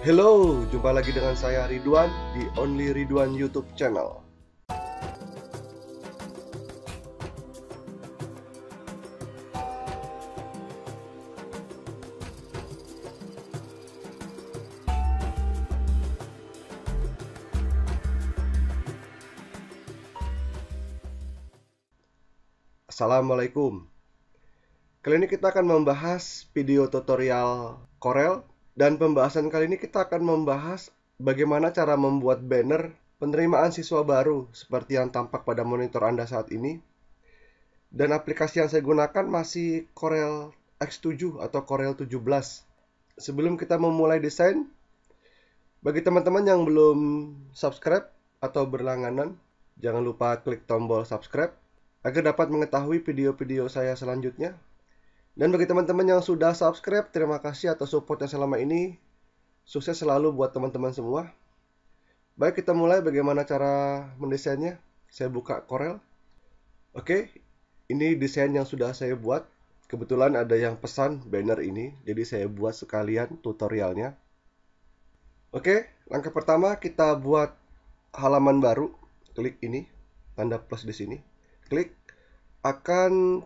Hello, jumpa lagi dengan saya Ridwan di Only Ridwan YouTube channel. Assalamualaikum. Kali ini kita akan membahas video tutorial Corel dan pembahasan kali ini kita akan membahas bagaimana cara membuat banner penerimaan siswa baru seperti yang tampak pada monitor Anda saat ini. Dan aplikasi yang saya gunakan masih Corel X7 atau Corel 17. Sebelum kita memulai desain, bagi teman-teman yang belum subscribe atau berlangganan, jangan lupa klik tombol subscribe agar dapat mengetahui video-video saya selanjutnya dan bagi teman-teman yang sudah subscribe, terima kasih atas supportnya selama ini. Sukses selalu buat teman-teman semua. Baik, kita mulai bagaimana cara mendesainnya. Saya buka Corel. Oke, ini desain yang sudah saya buat. Kebetulan ada yang pesan banner ini, jadi saya buat sekalian tutorialnya. Oke, langkah pertama kita buat halaman baru. Klik ini, tanda plus di sini. Klik akan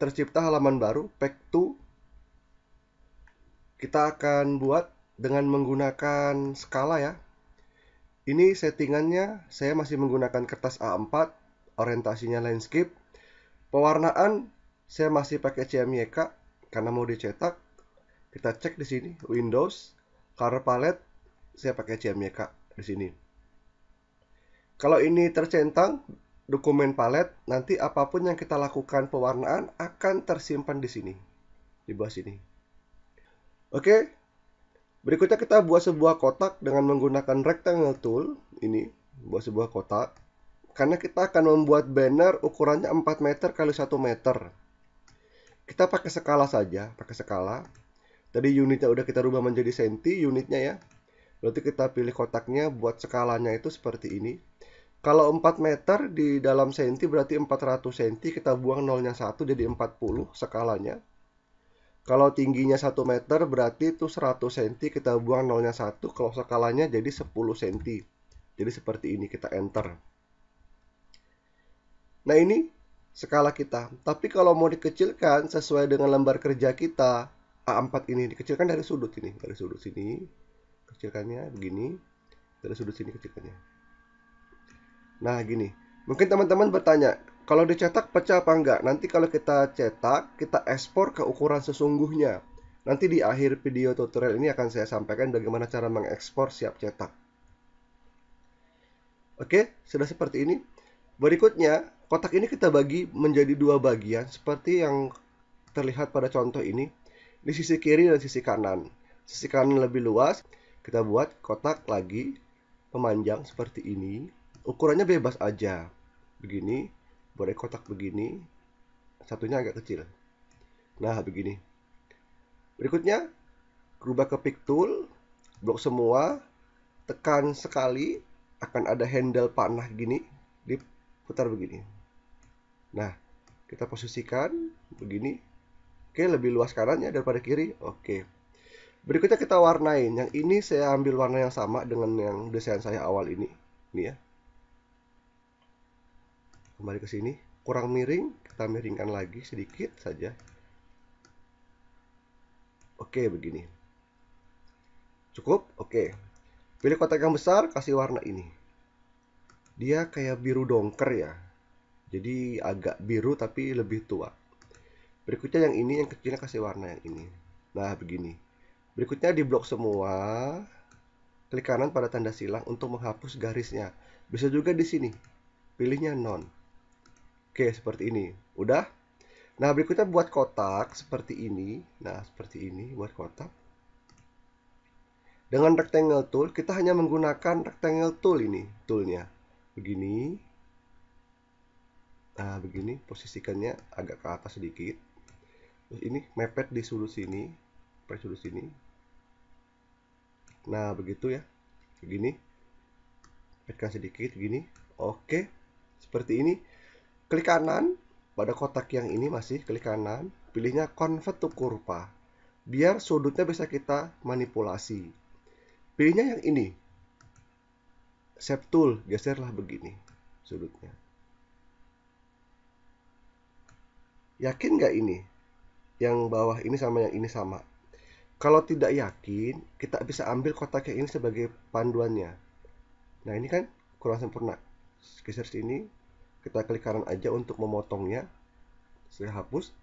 tercipta halaman baru, pack 2. Kita akan buat dengan menggunakan skala ya. Ini settingannya, saya masih menggunakan kertas A4, orientasinya landscape. Pewarnaan, saya masih pakai CMYK karena mau dicetak. Kita cek di sini, Windows, color palette, saya pakai CMYK di sini. Kalau ini tercentang, dokumen palet, nanti apapun yang kita lakukan pewarnaan akan tersimpan di sini. Di bawah sini. Oke. Berikutnya kita buat sebuah kotak dengan menggunakan rectangle tool. Ini, buat sebuah kotak. Karena kita akan membuat banner ukurannya 4 meter kali 1 meter. Kita pakai skala saja, pakai skala. Tadi unitnya udah kita rubah menjadi senti, unitnya ya. Berarti kita pilih kotaknya, buat skalanya itu seperti ini. Kalau 4 meter di dalam senti berarti 400 senti, kita buang nolnya satu jadi 40 skalanya. Kalau tingginya 1 meter berarti itu 100 senti, kita buang nolnya satu kalau skalanya jadi 10 senti. Jadi seperti ini, kita enter. Nah ini skala kita, tapi kalau mau dikecilkan sesuai dengan lembar kerja kita, A4 ini dikecilkan dari sudut ini, dari sudut sini, kecilkannya begini, dari sudut sini kecilkannya. Nah, gini. Mungkin teman-teman bertanya, kalau dicetak pecah apa enggak? Nanti kalau kita cetak, kita ekspor ke ukuran sesungguhnya. Nanti di akhir video tutorial ini akan saya sampaikan bagaimana cara mengekspor siap cetak. Oke, sudah seperti ini. Berikutnya, kotak ini kita bagi menjadi dua bagian seperti yang terlihat pada contoh ini. Di sisi kiri dan sisi kanan. Sisi kanan lebih luas, kita buat kotak lagi memanjang seperti ini ukurannya bebas aja begini boleh kotak begini satunya agak kecil nah begini berikutnya berubah ke pick tool blok semua tekan sekali akan ada handle panah gini diputar begini nah kita posisikan begini oke lebih luas kanannya daripada kiri oke berikutnya kita warnain yang ini saya ambil warna yang sama dengan yang desain saya awal ini ini ya kembali ke sini kurang miring kita miringkan lagi sedikit saja oke begini cukup oke pilih kotak yang besar kasih warna ini dia kayak biru dongker ya jadi agak biru tapi lebih tua berikutnya yang ini yang kecilnya kasih warna yang ini nah begini berikutnya di blok semua klik kanan pada tanda silang untuk menghapus garisnya bisa juga di sini pilihnya non Oke, seperti ini. Udah? Nah, berikutnya buat kotak seperti ini. Nah, seperti ini buat kotak. Dengan rectangle tool, kita hanya menggunakan rectangle tool ini, toolnya. Begini. Nah, begini posisikannya agak ke atas sedikit. Terus ini mepet di sudut sini, per sudut sini. Nah, begitu ya. Begini. Mepetkan sedikit, begini. Oke. Seperti ini Klik kanan, pada kotak yang ini masih klik kanan, pilihnya convert to kurva. Biar sudutnya bisa kita manipulasi. Pilihnya yang ini. Shape tool, geserlah begini sudutnya. Yakin nggak ini? Yang bawah ini sama yang ini sama. Kalau tidak yakin, kita bisa ambil kotak yang ini sebagai panduannya. Nah ini kan kurang sempurna. Geser sini, kita klik kanan aja untuk memotongnya saya hapus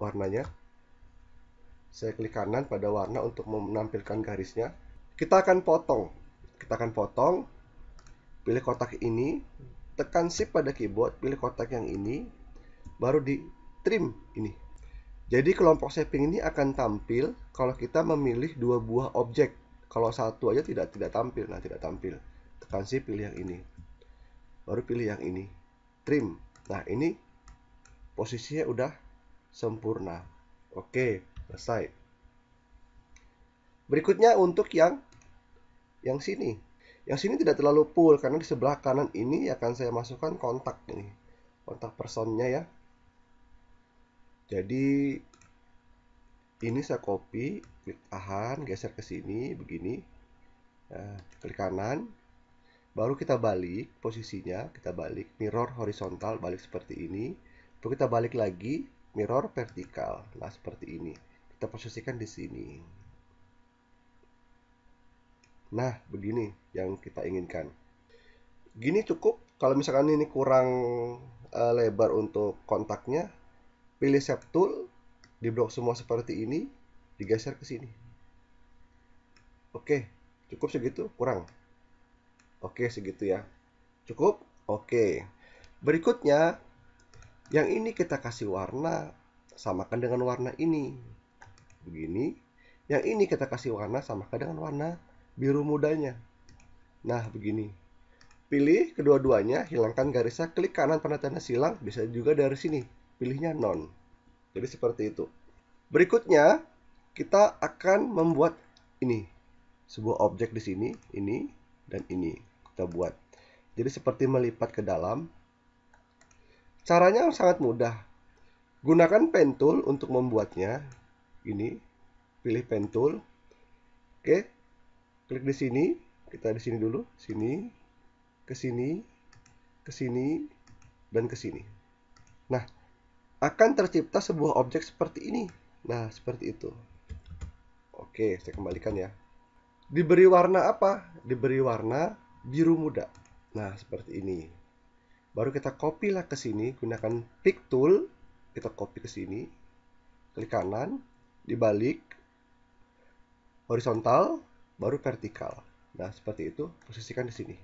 warnanya saya klik kanan pada warna untuk menampilkan garisnya kita akan potong kita akan potong pilih kotak ini tekan shift pada keyboard pilih kotak yang ini baru di trim ini jadi kelompok shaping ini akan tampil kalau kita memilih dua buah objek kalau satu aja tidak tidak tampil nah tidak tampil tekan shift pilih yang ini baru pilih yang ini trim nah ini posisinya udah sempurna oke selesai berikutnya untuk yang yang sini yang sini tidak terlalu full karena di sebelah kanan ini akan saya masukkan kontak ini kontak personnya ya jadi ini saya copy klik tahan geser ke sini begini nah, klik kanan baru kita balik posisinya, kita balik mirror horizontal balik seperti ini. Lalu kita balik lagi mirror vertikal. Nah, seperti ini. Kita posisikan di sini. Nah, begini yang kita inginkan. Gini cukup. Kalau misalkan ini kurang uh, lebar untuk kontaknya, pilih shape tool, di blok semua seperti ini, digeser ke sini. Oke, cukup segitu, kurang. Oke, segitu ya. Cukup? Oke. Berikutnya, yang ini kita kasih warna, samakan dengan warna ini. Begini. Yang ini kita kasih warna, samakan dengan warna biru mudanya. Nah, begini. Pilih kedua-duanya, hilangkan garisnya, klik kanan pada tanda silang, bisa juga dari sini. Pilihnya non. Jadi seperti itu. Berikutnya, kita akan membuat ini. Sebuah objek di sini, ini, dan ini kita buat. Jadi seperti melipat ke dalam. Caranya sangat mudah. Gunakan pen tool untuk membuatnya. Ini, pilih pen tool. Oke, klik di sini. Kita di sini dulu, sini, ke sini, ke sini, dan ke sini. Nah, akan tercipta sebuah objek seperti ini. Nah, seperti itu. Oke, saya kembalikan ya. Diberi warna apa? Diberi warna biru muda. Nah, seperti ini. Baru kita copy lah ke sini, gunakan pick tool, kita copy ke sini, klik kanan, dibalik, horizontal, baru vertikal. Nah, seperti itu, posisikan di sini.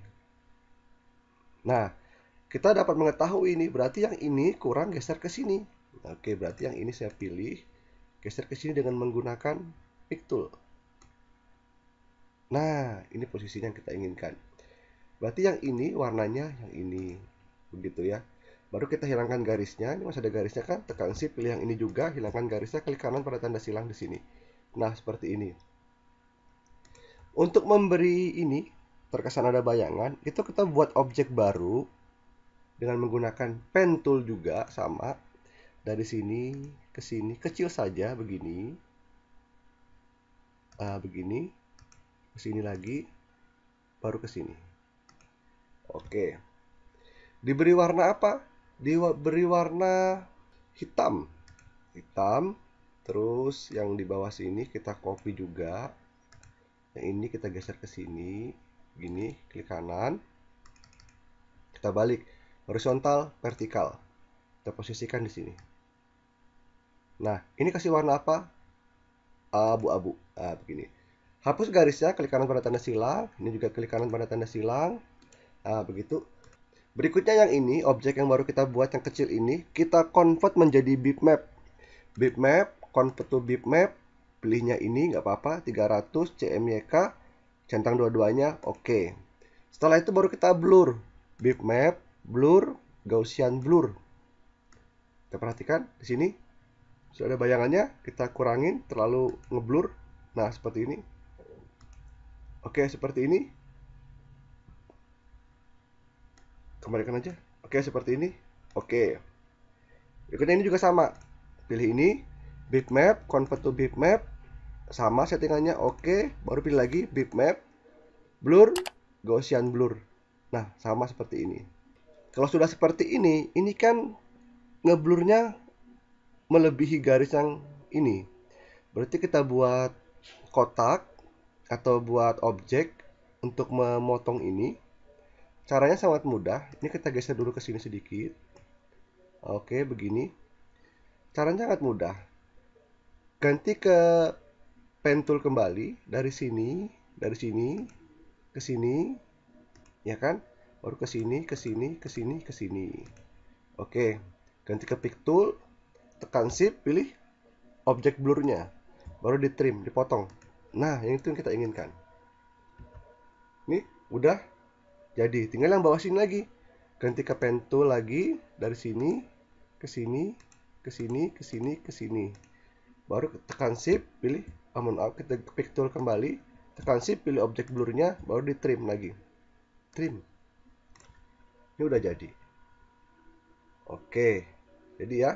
Nah, kita dapat mengetahui ini, berarti yang ini kurang geser ke sini. oke, berarti yang ini saya pilih, geser ke sini dengan menggunakan pick tool. Nah, ini posisinya yang kita inginkan berarti yang ini warnanya yang ini begitu ya baru kita hilangkan garisnya ini masih ada garisnya kan tekan shift pilih yang ini juga hilangkan garisnya klik kanan pada tanda silang di sini nah seperti ini untuk memberi ini terkesan ada bayangan itu kita buat objek baru dengan menggunakan pen tool juga sama dari sini ke sini kecil saja begini uh, begini ke sini lagi baru ke sini Oke. Diberi warna apa? Diberi warna hitam. Hitam. Terus yang di bawah sini kita copy juga. Yang ini kita geser ke sini. Gini, klik kanan. Kita balik. Horizontal, vertikal. Kita posisikan di sini. Nah, ini kasih warna apa? Abu-abu. Ah, begini. Hapus garisnya, klik kanan pada tanda silang. Ini juga klik kanan pada tanda silang. Nah, begitu. Berikutnya yang ini, objek yang baru kita buat yang kecil ini, kita convert menjadi bitmap. Bitmap, convert to bitmap, pilihnya ini, nggak apa-apa, 300, CMYK, centang dua-duanya, oke. Okay. Setelah itu baru kita blur. Bitmap, blur, Gaussian blur. Kita perhatikan di sini. Sudah ada bayangannya, kita kurangin, terlalu ngeblur. Nah, seperti ini. Oke, seperti ini kembalikan aja oke seperti ini oke berikutnya ini juga sama pilih ini bitmap convert to bitmap sama settingannya oke baru pilih lagi bitmap blur gaussian blur nah sama seperti ini kalau sudah seperti ini ini kan ngeblurnya melebihi garis yang ini berarti kita buat kotak atau buat objek untuk memotong ini Caranya sangat mudah. Ini kita geser dulu ke sini sedikit. Oke, begini. Caranya sangat mudah. Ganti ke pen tool kembali dari sini, dari sini ke sini, ya kan? Baru ke sini, ke sini, ke sini, ke sini. Oke, ganti ke pick tool, tekan shift, pilih objek blurnya, baru di trim, dipotong. Nah, yang itu yang kita inginkan. Ini udah jadi tinggal yang bawah sini lagi ganti ke pen tool lagi dari sini ke sini ke sini ke sini ke sini baru tekan shift pilih amon oh, out kita pick tool kembali tekan shift pilih objek blurnya baru di trim lagi trim ini udah jadi oke jadi ya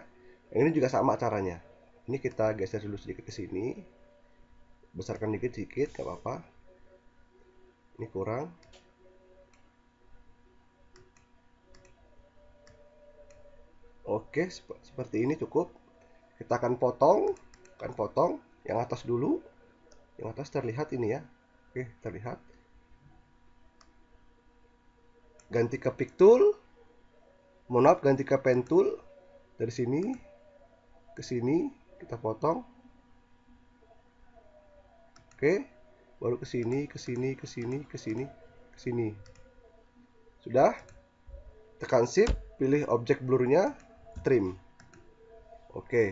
yang ini juga sama caranya ini kita geser dulu sedikit ke sini besarkan dikit-dikit gak apa-apa ini kurang Oke, seperti ini cukup. Kita akan potong, akan potong yang atas dulu. Yang atas terlihat ini ya. Oke, terlihat. Ganti ke pick tool. Mohon maaf, ganti ke pen tool. Dari sini ke sini kita potong. Oke. Baru ke sini, ke sini, ke sini, ke sini, ke sini. Sudah? Tekan shift, pilih objek blurnya, trim oke okay.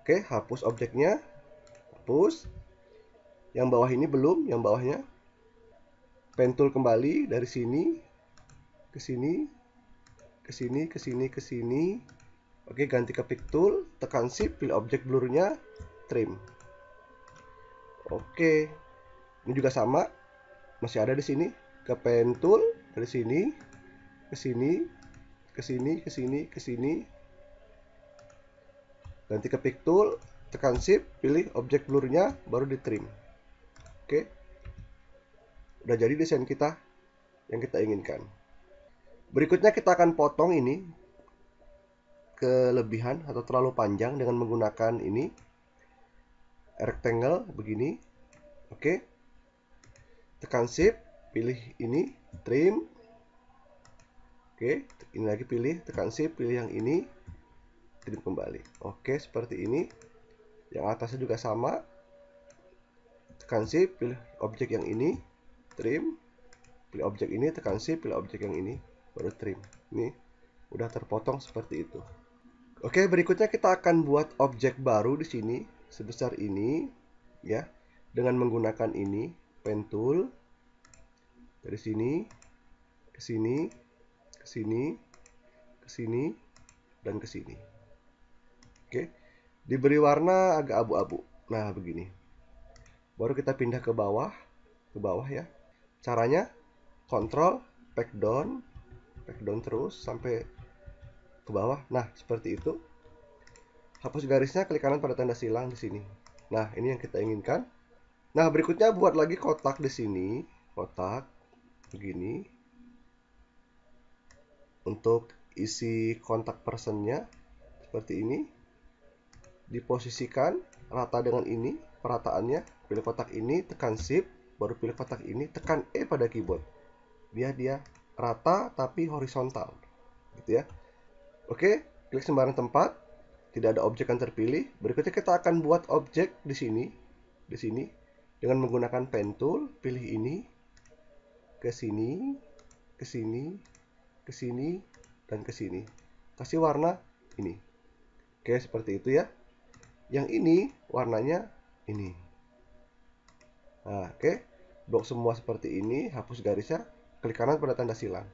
oke okay, hapus objeknya hapus yang bawah ini belum yang bawahnya pentul kembali dari sini ke sini ke sini ke sini ke sini oke okay, ganti ke pick tool tekan shift pilih objek blurnya trim oke ini juga sama masih ada di sini ke pen tool dari sini ke sini ke sini ke sini ke sini Nanti ke pick tool tekan shift pilih objek blurnya baru di trim oke udah jadi desain kita yang kita inginkan berikutnya kita akan potong ini kelebihan atau terlalu panjang dengan menggunakan ini rectangle begini oke tekan shift pilih ini trim oke ini lagi pilih tekan shift pilih yang ini trim kembali oke seperti ini yang atasnya juga sama tekan shift pilih objek yang ini trim pilih objek ini tekan shift pilih objek yang ini baru trim ini udah terpotong seperti itu oke berikutnya kita akan buat objek baru di sini sebesar ini ya dengan menggunakan ini pen tool dari sini ke sini ke sini ke sini dan ke sini oke diberi warna agak abu-abu nah begini baru kita pindah ke bawah ke bawah ya caranya kontrol Back down Back down terus sampai ke bawah nah seperti itu hapus garisnya klik kanan pada tanda silang di sini nah ini yang kita inginkan nah berikutnya buat lagi kotak di sini kotak begini untuk isi kontak personnya seperti ini diposisikan rata dengan ini perataannya pilih kotak ini tekan shift baru pilih kotak ini tekan E pada keyboard biar dia rata tapi horizontal gitu ya oke klik sembarang tempat tidak ada objek yang terpilih berikutnya kita akan buat objek di sini di sini dengan menggunakan pen tool pilih ini ke sini, ke sini, ke sini, dan ke sini. Kasih warna ini. Oke, seperti itu ya. Yang ini warnanya ini. Nah, oke. Blok semua seperti ini, hapus garisnya, klik kanan pada tanda silang.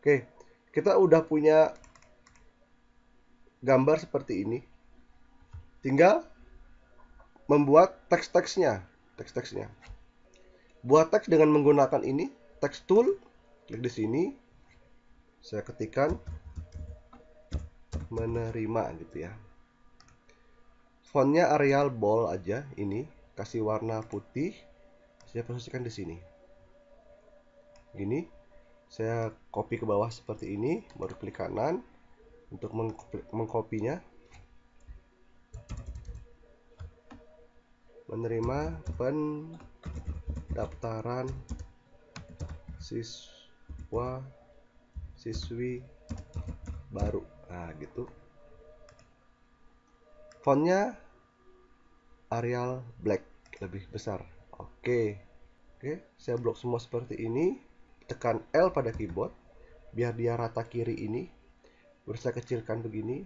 Oke, kita udah punya gambar seperti ini. Tinggal membuat teks-teksnya, teks-teksnya. Buat teks dengan menggunakan ini, text tool klik di sini saya ketikkan menerima gitu ya fontnya Arial Bold aja ini kasih warna putih saya posisikan di sini gini saya copy ke bawah seperti ini baru klik kanan untuk mengkopinya menerima pendaftaran siswa siswi baru nah gitu fontnya Arial Black lebih besar oke oke saya blok semua seperti ini tekan L pada keyboard biar dia rata kiri ini baru kecilkan begini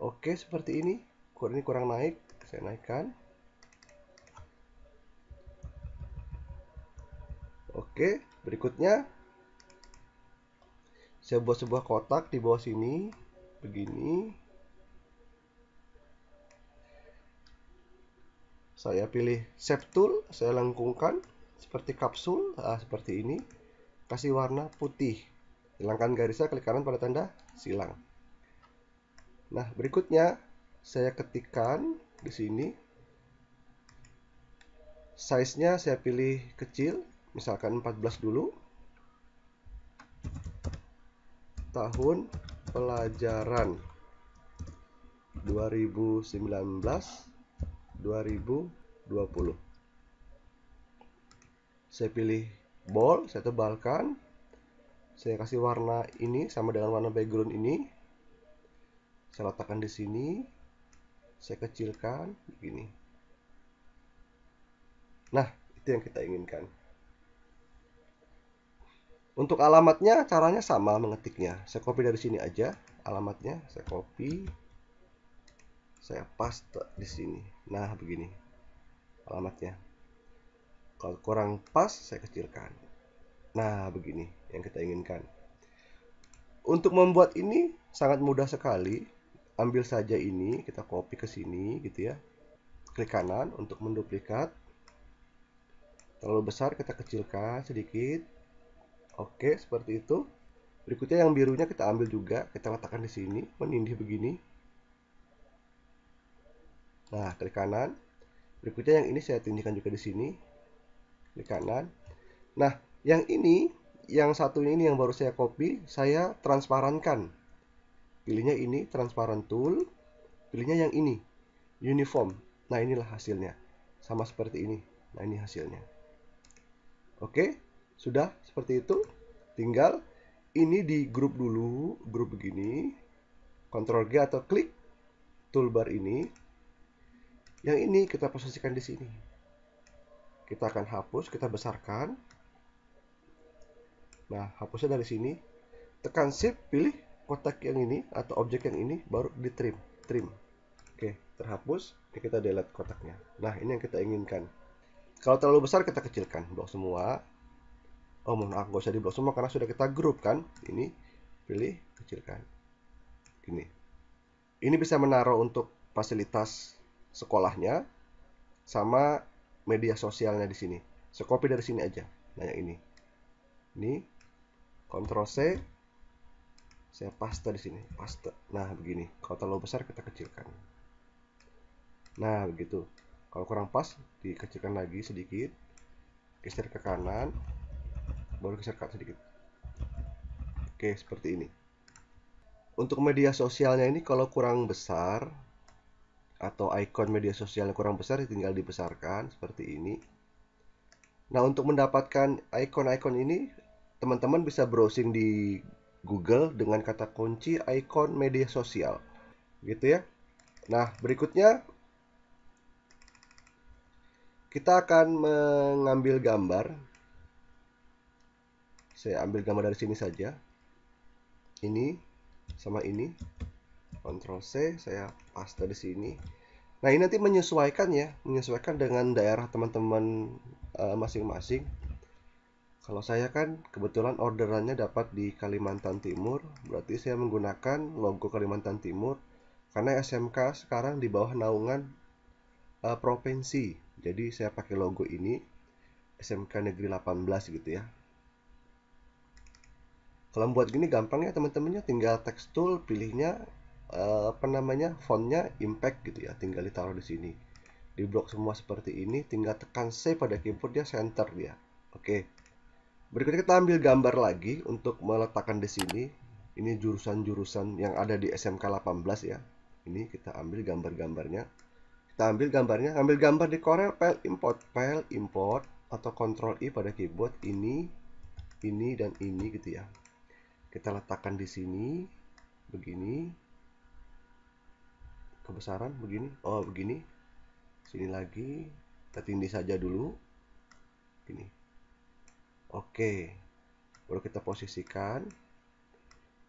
oke seperti ini ini kurang naik saya naikkan Oke, berikutnya saya buat sebuah kotak di bawah sini begini. Saya pilih shape tool, saya lengkungkan seperti kapsul, nah, seperti ini. Kasih warna putih. Hilangkan garisnya klik kanan pada tanda silang. Nah, berikutnya saya ketikkan di sini size-nya saya pilih kecil misalkan 14 dulu tahun pelajaran 2019 2020 saya pilih bold, saya tebalkan saya kasih warna ini sama dengan warna background ini saya letakkan di sini saya kecilkan begini nah itu yang kita inginkan untuk alamatnya caranya sama mengetiknya. Saya copy dari sini aja alamatnya, saya copy. Saya paste di sini. Nah, begini. Alamatnya. Kalau kurang pas, saya kecilkan. Nah, begini yang kita inginkan. Untuk membuat ini sangat mudah sekali. Ambil saja ini, kita copy ke sini gitu ya. Klik kanan untuk menduplikat. Terlalu besar kita kecilkan sedikit Oke, seperti itu. Berikutnya yang birunya kita ambil juga, kita letakkan di sini, menindih begini. Nah, klik kanan. Berikutnya yang ini saya tindihkan juga di sini. Klik kanan. Nah, yang ini, yang satu ini yang baru saya copy, saya transparankan. Pilihnya ini, transparent tool. Pilihnya yang ini, uniform. Nah, inilah hasilnya. Sama seperti ini. Nah, ini hasilnya. Oke, sudah seperti itu. Tinggal ini di grup dulu, grup begini. kontrol G atau klik toolbar ini. Yang ini kita posisikan di sini. Kita akan hapus, kita besarkan. Nah, hapusnya dari sini. Tekan Shift, pilih kotak yang ini atau objek yang ini, baru di trim. Trim. Oke, terhapus. Ini kita delete kotaknya. Nah, ini yang kita inginkan. Kalau terlalu besar kita kecilkan, blok semua oh mohon maaf gak usah di blok semua karena sudah kita grup kan ini pilih kecilkan ini ini bisa menaruh untuk fasilitas sekolahnya sama media sosialnya di sini Sekopi dari sini aja nah yang ini ini Ctrl C saya paste di sini paste nah begini kalau terlalu besar kita kecilkan nah begitu kalau kurang pas dikecilkan lagi sedikit geser ke kanan baru ke cut sedikit oke seperti ini untuk media sosialnya ini kalau kurang besar atau ikon media sosialnya kurang besar tinggal dibesarkan seperti ini nah untuk mendapatkan ikon-ikon ini teman-teman bisa browsing di Google dengan kata kunci ikon media sosial gitu ya nah berikutnya kita akan mengambil gambar saya ambil gambar dari sini saja ini sama ini Ctrl C saya paste di sini nah ini nanti menyesuaikan ya menyesuaikan dengan daerah teman-teman masing eh, masing-masing kalau saya kan kebetulan orderannya dapat di Kalimantan Timur, berarti saya menggunakan logo Kalimantan Timur karena SMK sekarang di bawah naungan uh, provinsi. Jadi saya pakai logo ini SMK Negeri 18 gitu ya kalau buat gini gampang ya teman-temannya tinggal text tool pilihnya eh, apa namanya fontnya impact gitu ya tinggal ditaruh di sini di blok semua seperti ini tinggal tekan C pada keyboard dia center dia oke berikutnya kita ambil gambar lagi untuk meletakkan di sini ini jurusan-jurusan yang ada di SMK 18 ya ini kita ambil gambar-gambarnya kita ambil gambarnya ambil gambar di Corel file import file import atau control I pada keyboard ini ini dan ini gitu ya kita letakkan di sini begini kebesaran begini oh begini sini lagi kita tindih saja dulu ini, oke baru kita posisikan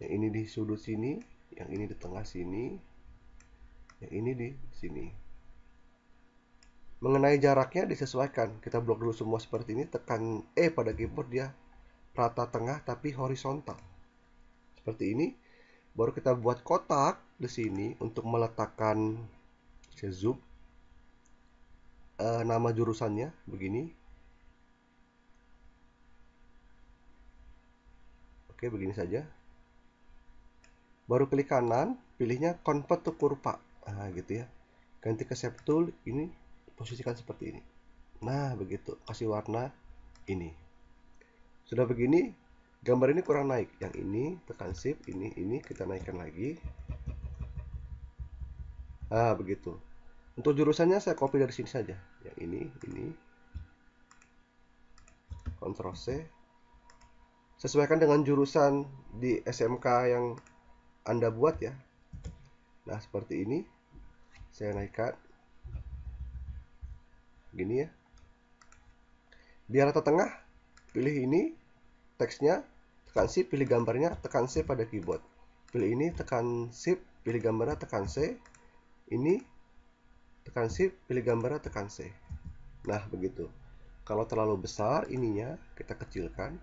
yang ini di sudut sini yang ini di tengah sini yang ini di sini mengenai jaraknya disesuaikan kita blok dulu semua seperti ini tekan E pada keyboard dia rata tengah tapi horizontal seperti ini baru kita buat kotak di sini untuk meletakkan sezup e, eh, nama jurusannya begini oke begini saja baru klik kanan pilihnya convert to kurva nah gitu ya ganti ke shape tool ini posisikan seperti ini nah begitu kasih warna ini sudah begini gambar ini kurang naik yang ini tekan shift ini ini kita naikkan lagi ah begitu untuk jurusannya saya copy dari sini saja yang ini ini Ctrl C sesuaikan dengan jurusan di SMK yang anda buat ya nah seperti ini saya naikkan gini ya biar rata tengah pilih ini teksnya Tekan shift, pilih gambarnya, tekan C pada keyboard. Pilih ini, tekan shift, pilih gambarnya, tekan C. Ini, tekan shift, pilih gambarnya, tekan C. Nah, begitu. Kalau terlalu besar ininya, kita kecilkan.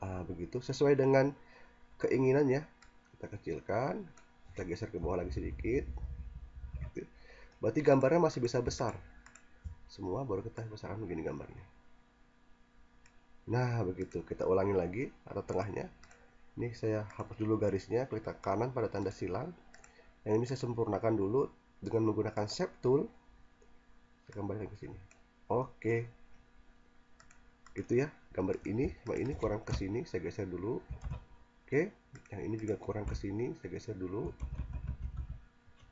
Ah, begitu, sesuai dengan keinginannya. Kita kecilkan, kita geser ke bawah lagi sedikit. Berarti gambarnya masih bisa besar. Semua baru kita besarkan begini gambarnya. Nah, begitu. Kita ulangi lagi atau tengahnya. Ini saya hapus dulu garisnya, klik kanan pada tanda silang. Yang ini saya sempurnakan dulu dengan menggunakan shape tool. Saya kembali ke sini. Oke. Itu ya, gambar ini sama ini kurang ke sini, saya geser dulu. Oke, yang ini juga kurang ke sini, saya geser dulu.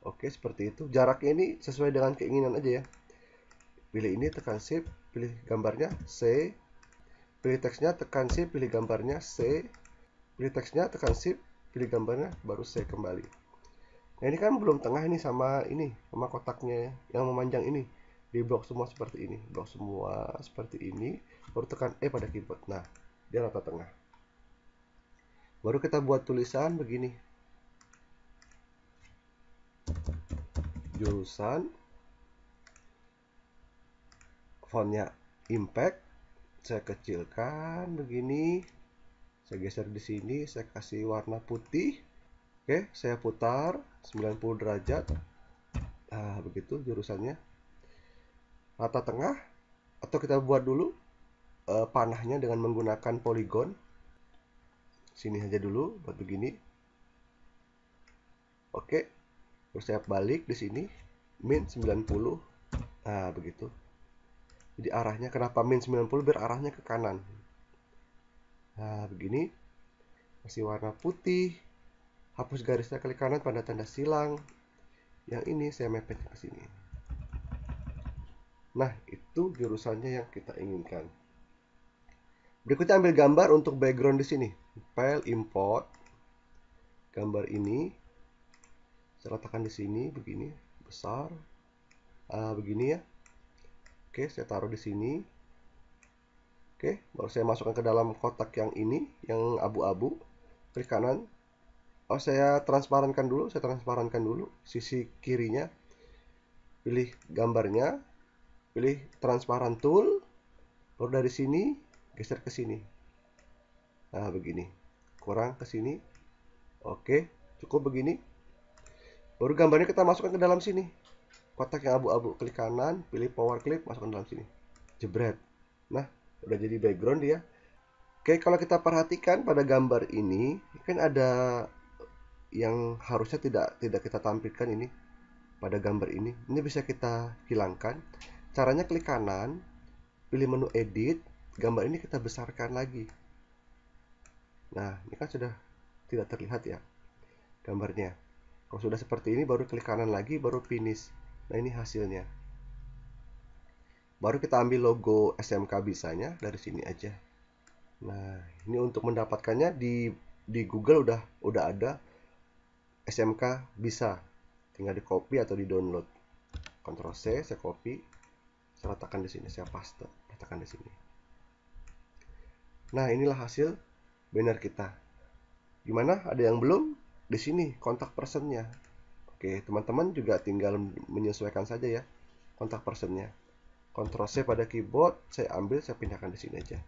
Oke, seperti itu. Jaraknya ini sesuai dengan keinginan aja ya. Pilih ini, tekan shift, pilih gambarnya, C, Pilih teksnya, tekan shift, pilih gambarnya, C. Pilih teksnya, tekan shift, pilih gambarnya, baru C kembali. Nah ini kan belum tengah ini sama ini, sama kotaknya yang memanjang ini. Di blok semua seperti ini, blok semua seperti ini, baru tekan E pada keyboard. Nah, dia rata tengah. Baru kita buat tulisan begini. Jurusan fontnya impact saya kecilkan begini saya geser di sini saya kasih warna putih oke saya putar 90 derajat nah begitu jurusannya mata tengah atau kita buat dulu eh, panahnya dengan menggunakan poligon sini aja dulu buat begini oke terus saya balik di sini min 90 nah begitu jadi arahnya kenapa min 90 biar arahnya ke kanan. Nah, begini. Masih warna putih. Hapus garisnya ke kanan pada tanda silang. Yang ini saya mepet ke sini. Nah, itu jurusannya yang kita inginkan. Berikutnya ambil gambar untuk background di sini. File import gambar ini. Saya letakkan di sini begini, besar. Uh, begini ya. Oke, saya taruh di sini. Oke, baru saya masukkan ke dalam kotak yang ini, yang abu-abu. Klik kanan. Oh, saya transparankan dulu, saya transparankan dulu sisi kirinya. Pilih gambarnya, pilih transparan tool. Baru dari sini geser ke sini. Nah, begini. Kurang ke sini. Oke, cukup begini. Baru gambarnya kita masukkan ke dalam sini kotak yang abu-abu klik kanan pilih power clip masukkan dalam sini jebret nah udah jadi background dia oke kalau kita perhatikan pada gambar ini kan ada yang harusnya tidak tidak kita tampilkan ini pada gambar ini ini bisa kita hilangkan caranya klik kanan pilih menu edit gambar ini kita besarkan lagi nah ini kan sudah tidak terlihat ya gambarnya kalau sudah seperti ini baru klik kanan lagi baru finish Nah ini hasilnya. Baru kita ambil logo SMK bisanya dari sini aja. Nah ini untuk mendapatkannya di di Google udah udah ada SMK bisa. Tinggal di copy atau di download. Ctrl C saya copy, saya letakkan di sini, saya paste, letakkan di sini. Nah inilah hasil banner kita. Gimana? Ada yang belum? Di sini kontak personnya. Oke, teman-teman juga tinggal menyesuaikan saja ya kontak personnya. Ctrl C pada keyboard, saya ambil, saya pindahkan di sini aja.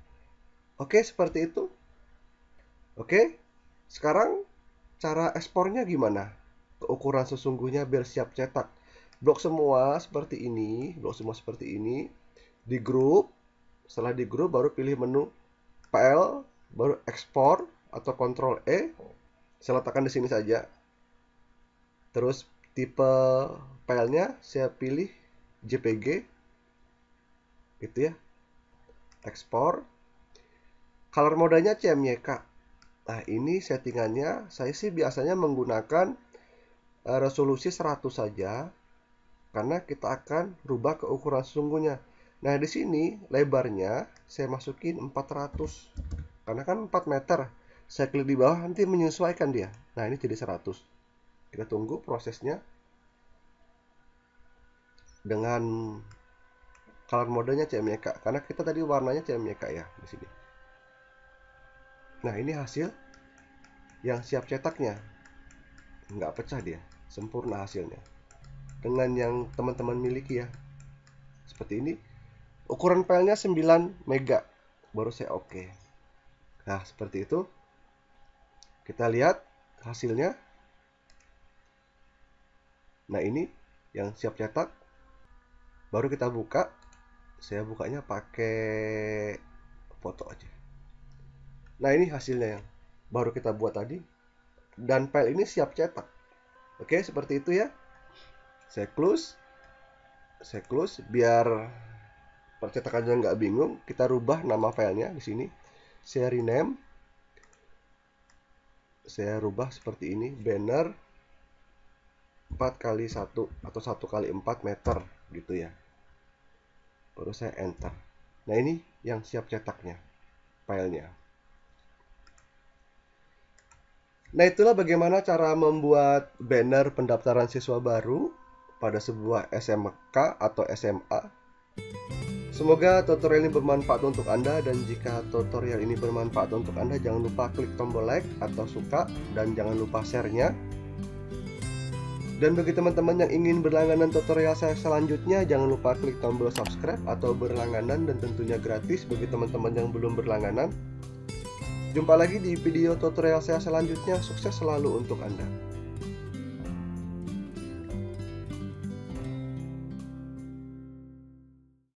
Oke, seperti itu. Oke, sekarang cara ekspornya gimana? Ke ukuran sesungguhnya biar siap cetak. Blok semua seperti ini, blok semua seperti ini. Di grup, setelah di grup baru pilih menu file, baru ekspor atau Ctrl E. Saya letakkan di sini saja terus tipe filenya saya pilih JPG gitu ya ekspor color modenya CMYK nah ini settingannya saya sih biasanya menggunakan e, resolusi 100 saja karena kita akan rubah ke ukuran sesungguhnya nah di sini lebarnya saya masukin 400 karena kan 4 meter saya klik di bawah nanti menyesuaikan dia nah ini jadi 100 kita tunggu prosesnya dengan color modenya CMYK karena kita tadi warnanya CMYK ya di sini. Nah, ini hasil yang siap cetaknya. Nggak pecah dia, sempurna hasilnya. Dengan yang teman-teman miliki ya. Seperti ini. Ukuran filenya 9 mega. Baru saya oke. Okay. Nah, seperti itu. Kita lihat hasilnya. Nah ini yang siap cetak baru kita buka. Saya bukanya pakai foto aja. Nah ini hasilnya yang baru kita buat tadi. Dan file ini siap cetak. Oke seperti itu ya. Saya close. Saya close biar percetakan percetakannya nggak bingung. Kita rubah nama filenya di sini. Saya rename. Saya rubah seperti ini. Banner 4 kali 1 atau 1 kali 4 meter gitu ya. Baru saya enter. Nah ini yang siap cetaknya, filenya. Nah itulah bagaimana cara membuat banner pendaftaran siswa baru pada sebuah SMK atau SMA. Semoga tutorial ini bermanfaat untuk Anda dan jika tutorial ini bermanfaat untuk Anda jangan lupa klik tombol like atau suka dan jangan lupa share-nya dan bagi teman-teman yang ingin berlangganan tutorial saya selanjutnya, jangan lupa klik tombol subscribe atau berlangganan dan tentunya gratis bagi teman-teman yang belum berlangganan. Jumpa lagi di video tutorial saya selanjutnya. Sukses selalu untuk Anda.